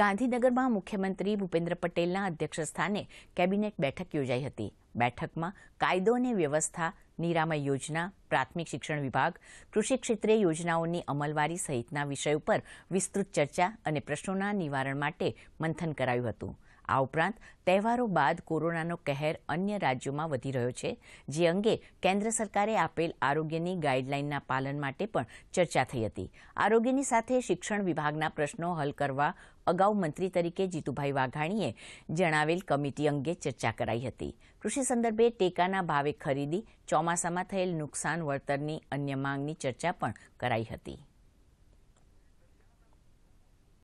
ગાંધીનગરમાં મુખ્યમંત્રી ભૂપેન્દ્ર પટેલના અધ્યક્ષસ્થાને કેબિનેટ બેઠક યોજાઈ હતી બેઠકમાં કાયદો અને વ્યવસ્થા નિરામય યોજના પ્રાથમિક શિક્ષણ વિભાગ કૃષિ ક્ષેત્રે યોજનાઓની અમલવારી સહિતના વિષય ઉપર વિસ્તૃત ચર્ચા અને પ્રશ્નોના નિવારણ માટે મંથન કરાયું હતું આ ઉપરાંત તહેવારો બાદ કોરોનાનો કહેર અન્ય રાજ્યોમાં વધી રહ્યો છે જે અંગે કેન્દ્ર સરકારે આપેલ આરોગ્યની ગાઈડલાઇનના પાલન માટે પણ ચર્ચા થઈ હતી આરોગ્યની સાથે શિક્ષણ વિભાગના પ્રશ્નો હલ કરવા અગાઉ મંત્રી તરીકે જીતુભાઈ વાઘાણીએ જણાવેલ કમિટી અંગે ચર્ચા કરાઈ હતી કૃષિ સંદર્ભે ટેકાના ભાવે ખરીદી ચોમાસામાં થયેલ નુકસાન વળતરની અન્ય માંગની ચર્ચા પણ કરાઈ હતી